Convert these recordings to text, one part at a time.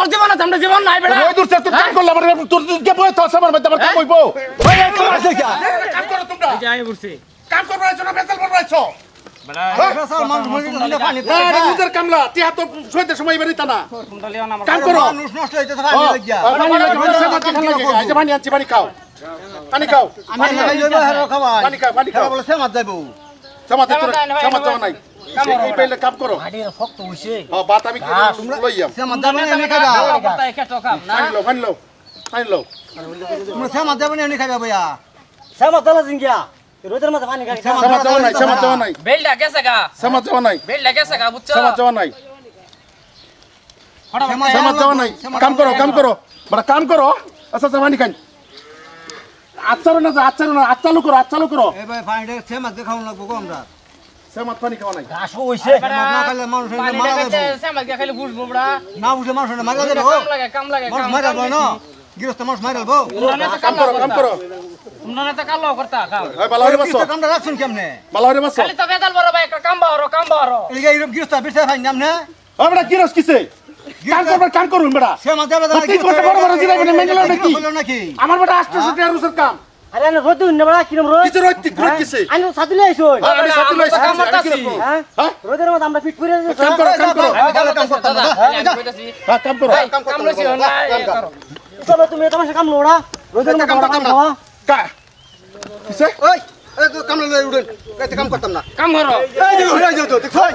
তোর জীবন আছে আমরা জীবন নাই বেড়া ওই দূর থেকে তুই কাম করলা মানে তোর কে বই তো আমার মধ্যে আমার কাম হইবো ওই কাম আছে কি কাম করো তোমরা এই যাই বসে কাম করবার জন্য বেতাল করবাইছো পানি খাও পানি খাও চামা দে তোরা চামা চামা নাই এই পেলে কাপ করো আরে ফক্ত হইছে হ্যাঁ বাত আমি কি তোমরা লইয়াম চামা দামে এনে খাবা বাতা একা টকাম না আনলো আনলো আনলো তোমরা চামা দামে এনে খাবা ভাইয়া চামা দালা জিঙ্গিয়া রোদের কাম করো কাম করো বড় কাম করো আচ্ছা চামা আচ্ছা, নি খাই আচ্ছারো না আচ্ছারো না আচ্ছালো করো আচ্ছালো করো এই ভাই পানিটা সে মাছ খাওয়া লাগবো গো আমরা সে মাছ পানি খাওয়া নাই ঘাস হইছে না খাইলে মানুষ মারা যাবে সে মাছ খাইলে বুঝবো বড়া না বুঝলে মানুষ মারা যাবে কাম লাগে কাম লাগে কাম মারা যাবে না গৃহস্থ মানুষ মারা যাবো কাম করো কাম করো তোমরা না তো কালো করতা কাম গিরস্তা বেচা নাম না আমরা গিরস কিছে কান করবে কান করুন বেটা সে মাথা বেটা তুই কত বড় বড় জিরা মানে মেঙ্গলা নাকি আমার বেটা আষ্ট সুতে আর উসর কাম করতাম না কাম করো এই যে হয়ে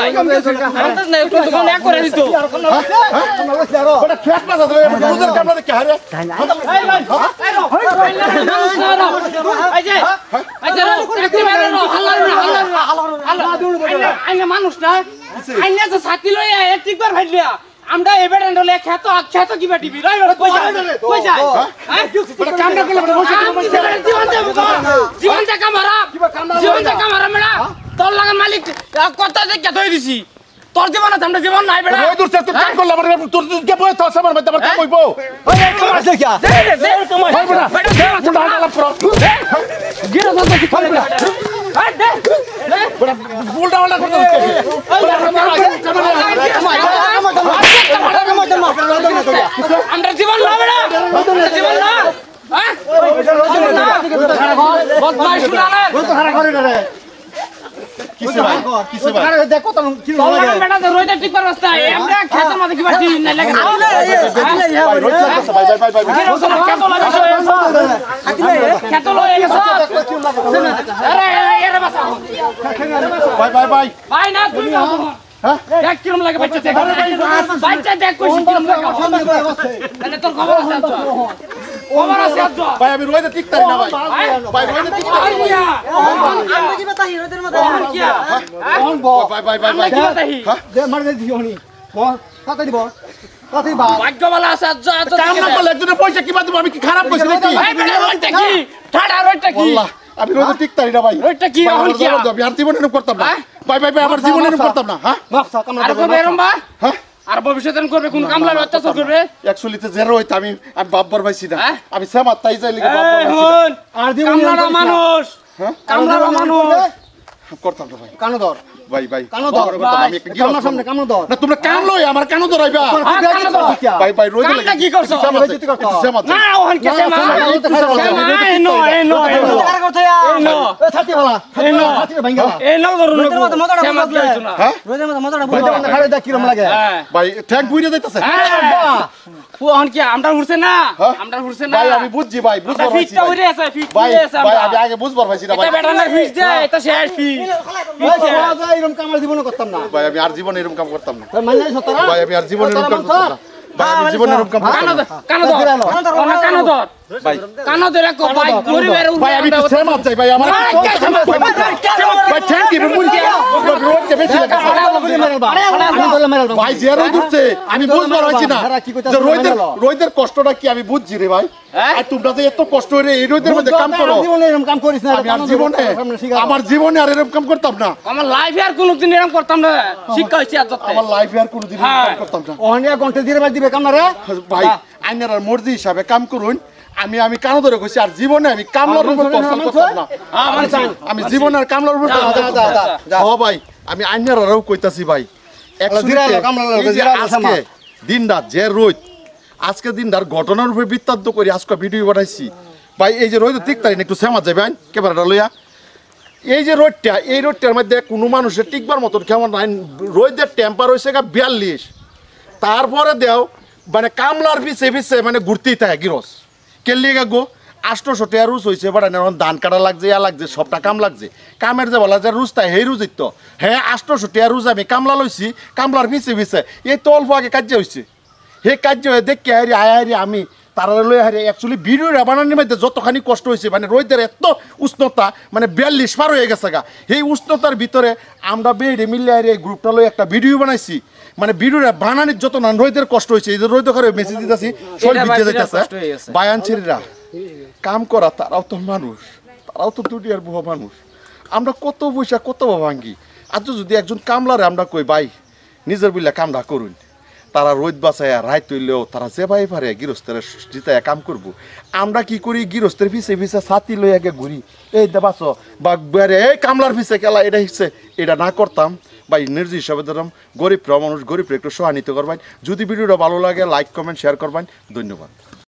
মানুষ না তো ছাতি লইয়া একবার ভাইলিয়া আমরা এবার হলে খ্যাত খ্যাত কি বাটিবি রই কই যায় কই যায় বড় কামটা করলে বড় জীবন জীবন জীবন জীবন জীবন জীবন তোর লাগা মালিক কথা যে কেটে দিছি তোর জীবন আছে আমরা জীবন নাই বেড়া ওই দূর থেকে কাম করলাম তোর তুই কে বই তোর সামনে মধ্যে কাম হইবো ওই তোমার আছে কি দে তোমার ভাই বেড়া বেড়া দে তোর হাত গিরা তোর কি খাবে না আমরা জীবন না বেড়া জীবন না কিসে দেখো তো ঠিক পার রাস্তা আমরা খেতের মধ্যে কি বাটি না না তুমি দেখ তোর খবর আছে ওমর আছে আজ ভাই আমি রইতে ঠিক তাই না ভাই ভাই রইতে ঠিক তাই না আমরা কি বাতাহি রইদের মধ্যে ওমর হ্যাঁ। কি ওমর হ্যাঁ। হ্যাঁ। ভাই ভাই ভাই ভাই কি বাতাহি দে মার দে দিওনি বল কথা দিব আমি কি খারাপ করছি আমি রোজ ঠিক তাই না ভাই ওইটা কি এখন কি আমি আর জীবনে করতাম না ভাই ভাই ভাই আমার জীবনে করতাম না হ্যাঁ মাফ থাক আমরা আর বেরম বা হ্যাঁ আর ভবিষ্যতে কোন জেরো আমি আমি হ্যাঁ? আর মানুষ হ্যাঁ? মানুষ করতাম না আমি না তোমরা কান না আমি বুঝছি ভাই বুঝতে পারছি আগে ভাই হ্যাঁ। শেষ এরকম কামাল জীবন করতাম না ভাই আমি আর জীবন এরকম কাম করতাম না ভাই আমি আর হ্যাঁ, জীবন মানে এরকম কাম করতাম না আমি ভাই হ্যাঁ, হ্যাঁ। হ্যাঁ, কাম আমার জীবনে আর এরকম কাম করতাম না আমার লাইফ আর কোনদিন এরকম করতাম না শিক্ষা হইছে আমার লাইফ আর কোনদিন করতাম না ঘন্টা দিয়ে দিবে কামারা ভাই আইনার আর মর্জি হিসাবে কাম করুন আমি আমি কান ধরে কইছি আর জীবনে আমি কামলার উপর না আমি জীবনে কামলার উপর ভাই আমি আইনারাও কইতাছি ভাই আজকে দিন রাত যে রোদ আজকে দিন রাত ঘটনার উপরে বৃত্তান্ত করি আজকে ভিডিও বানাইছি ভাই এই যে রোদ ঠিক তাই একটু শ্যামা যাবে আইন ক্যামেরাটা লইয়া এই যে রোডটা এই রোডটার মধ্যে কোনো মানুষের টিকবার মতন কেমন নাই রোদের টেম্পার হয়েছে গা বিয়াল্লিশ তারপরে দেও মানে কামলার পিছিয়ে পিছিয়ে মানে ঘুরতেই থাকে গিরস কেলিয়ে গা গো আষ্ট টাকা রুজ হয়েছে এবার এখন ধান কাটা লাগছে ইয়া লাগছে সবটা কাম লাগছে কামের যে বলা যে রুজ তাই হেই রুজিত তো হ্যাঁ আষ্ট টাকা রুজ আমি কামলা লইছি কামলার পিছিয়ে পিছিয়ে এই তো অল্প আগে কার্য হয়েছে সেই কার্য হয়ে দেখি হারি আয় হারি আমি তারা লই হারি অ্যাকচুয়ালি বিড়ির বানানোর মধ্যে যতখানি কষ্ট হয়েছে মানে রোদের এত উষ্ণতা মানে বিয়াল্লিশ পার হয়ে গেছে গা সেই উষ্ণতার ভিতরে আমরা বেড়ে মিলে হারি এই গ্রুপটা লই একটা ভিডিও বানাইছি মানে বিড়ুরা বানানির যত না রোদের কষ্ট হয়েছে এই রোদ করে মেসেজ দিতেছি বায়ান ভিজে কাম করা তারাও তো মানুষ তারাও তো দুনিয়ার বহু মানুষ আমরা কত পয়সা কত ভাঙ্গি আজ যদি একজন কামলারে আমরা কই ভাই নিজের বুঝলে কামটা করুন তারা রোদ বাঁচাইয়া রায় তৈলেও তারা যে ভাই পারে গৃহস্থের জিতাইয়া কাম করব। আমরা কি করি গৃহস্থের পিছে পিছে ছাতি লই আগে ঘুরি এই দেবাস বা বেড়ে এই কামলার পিছে খেলা এটা হিসে এটা না করতাম বা ইনার্জি হিসাবে ধরাম গরিব মানুষ গরিব একটু সহানিত করবেন যদি ভিডিওটা ভালো লাগে লাইক কমেন্ট শেয়ার করবেন ধন্যবাদ